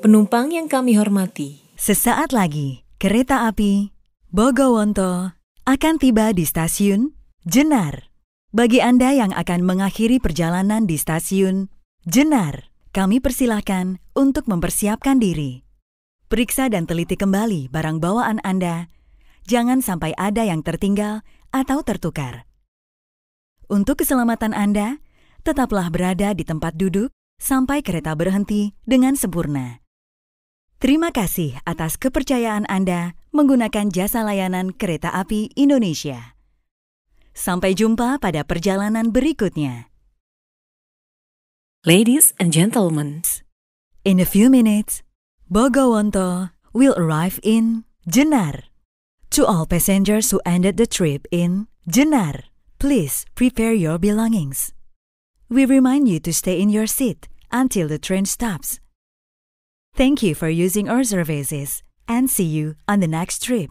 Penumpang yang kami hormati, sesaat lagi kereta api Bogowonto akan tiba di stasiun Jenar. Bagi Anda yang akan mengakhiri perjalanan di stasiun Jenar, kami persilahkan untuk mempersiapkan diri. Periksa dan teliti kembali barang bawaan Anda. Jangan sampai ada yang tertinggal atau tertukar. Untuk keselamatan Anda, tetaplah berada di tempat duduk sampai kereta berhenti dengan sempurna. Terima kasih atas kepercayaan Anda menggunakan jasa layanan kereta api Indonesia. Sampai jumpa pada perjalanan berikutnya. Ladies and gentlemen, in a few minutes, Bogowonto will arrive in Jenar. To all passengers who ended the trip in Jenar, please prepare your belongings. We remind you to stay in your seat until the train stops Thank you for using our services and see you on the next trip.